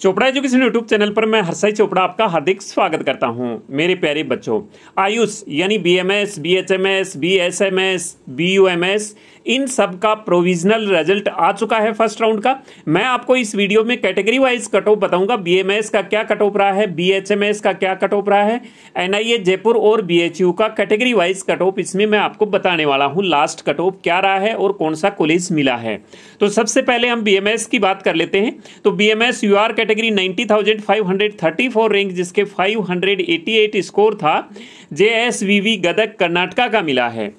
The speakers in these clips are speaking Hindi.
चोपड़ा एजुकेशन यूट्यूब चैनल पर मैं हर्षाई चोपड़ा आपका हार्दिक स्वागत करता हूं मेरे प्यारे बच्चों आयुष यानी B M S B H M S B S M S B इन सब का प्रोविजनल रिजल्ट आ चुका है फर्स्ट राउंड का मैं आपको इस वीडियो में कैटेगरी वाइज कट ऑफ बताऊंगा बीएमएस का क्या कट ऑफ रहा है बीएचएमएस का क्या कट ऑफ रहा है एनआईए जयपुर और बीएचयू का कैटेगरी वाइज कट ऑफ इसमें मैं आपको बताने वाला हूँ लास्ट कट ऑफ क्या रहा है और कौन सा कॉलेज मिला है तो सबसे पहले हम बीएमएस की बात कर लेते हैं तो बीएमएस यूआर कैटेगरी 90,534 रैंक जिसके 588 स्कोर था जेएसवीवी गदक कर्नाटका का मिला है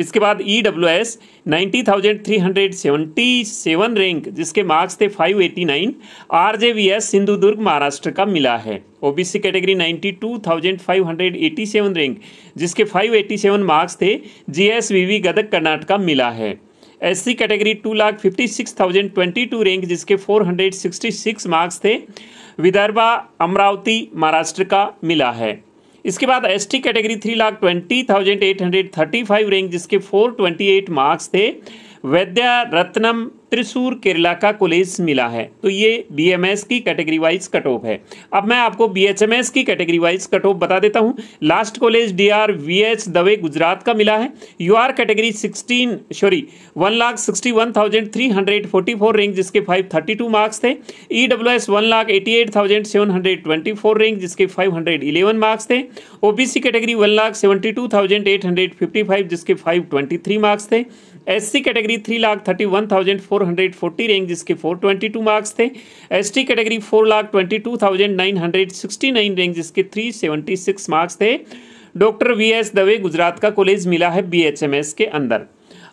इसके बाद E e W S ninety thousand three hundred seventy seven rank जिसके मार्क्स थे five eighty nine R J V S Sindhudurg Maharashtra का मिला है O B C category ninety two thousand five hundred eighty seven rank जिसके फाइव एटी सेवन मार्क्स थे G S V V Gadag Karnataka मिला है S C category two lakh fifty six thousand twenty two rank जिसके four hundred sixty six marks थे विदर्भा अमरावती महाराष्ट्र का मिला है इसके बाद S T category three lakh twenty thousand eight hundred thirty five rank जिसके फोर ट्वेंटी एट मार्क्स थे वैद्या रत्नम त्रिशूर केरला का कॉलेज मिला है तो ये बीएमएस की कैटेगरी वाइज कट ऑफ है अब मैं आपको बीएचएमएस की कैटेगरी वाइज कट ऑफ बता देता हूँ last college D R V H Dave Gujarat का मिला है U R category sixteen sorry one lakh sixty one thousand three hundred forty four rank जिसके फाइव थर्टी टू मार्क्स थे E W S one lakh eighty eight thousand seven hundred twenty four rank जिसके फाइव हंड्रेड इलेवन मार्क्स थे O B C category one lakh seventy two thousand eight hundred fifty five जिसके फाइव ट्वेंटी थ्री मार्क्स थे SC category three lakh thirty one thousand four hundred forty rank जिसके फोर ट्वेंटी टू मार्क्स थे ST category four lakh twenty two thousand nine hundred sixty nine rank जिसके थ्री सेवेंटी सिक्स मार्क्स थे doctor V S Dave Gujarat का कॉलेज मिला है बी एच एम एस के अंदर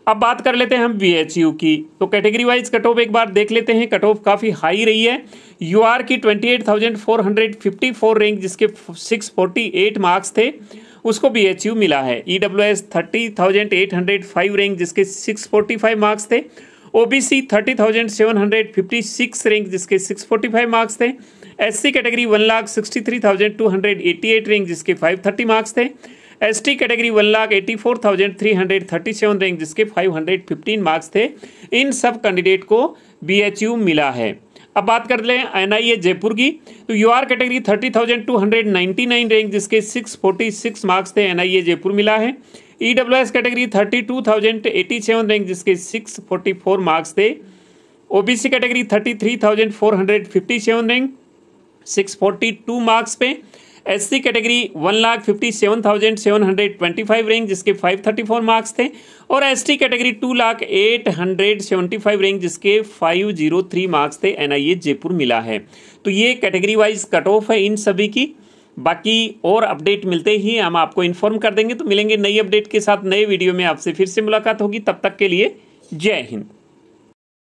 अब बात कर लेते हैं हम वी एच यू की तो कैटेगरी वाइज कट ऑफ एक बार देख लेते हैं कट ऑफ काफ़ी हाई रही है यू आर की twenty eight thousand four hundred fifty four rank जिसके सिक्स फोर्टी एट मार्क्स थे उसको बी एच यू मिला है E W S thirty thousand eight hundred five rank जिसके सिक्स फोर्टी फाइव मार्क्स थे O B C thirty thousand seven hundred fifty six rank जिसके सिक्स फोर्टी फाइव मार्क्स थे S C category one lakh sixty three thousand two hundred eighty eight rank जिसके फाइव थर्टी मार्क्स थे S T category one lakh eighty four thousand three hundred thirty seven rank जिसके फाइव हंड्रेड फिफ्टीन मार्क्स थे इन सब कैंडिडेट को बी एच यू मिला है अब बात कर लें एन आई जयपुर की तो U R category thirty thousand two hundred nine rank जिसके सिक्स फोर्टी सिक्स मार्क्स थे एन जयपुर मिला है E W S category thirty two thousand eighty seven rank जिसके सिक्स फोर्टी फोर मार्क्स थे O B C category thirty three thousand four hundred fifty seven rank six forty two marks पे S C category one lakh fifty seven thousand seven hundred twenty five rank जिसके फाइव थर्टी फोर मार्क्स थे और S T category two lakh eight hundred seventy five rank जिसके फाइव जीरो थ्री मार्क्स थे एन जयपुर मिला है तो ये कैटेगरी वाइज कट ऑफ है इन सभी की बाकी और अपडेट मिलते ही हम आपको इन्फॉर्म कर देंगे तो मिलेंगे नई अपडेट के साथ नए वीडियो में आपसे फिर से मुलाकात होगी तब तक के लिए जय हिंद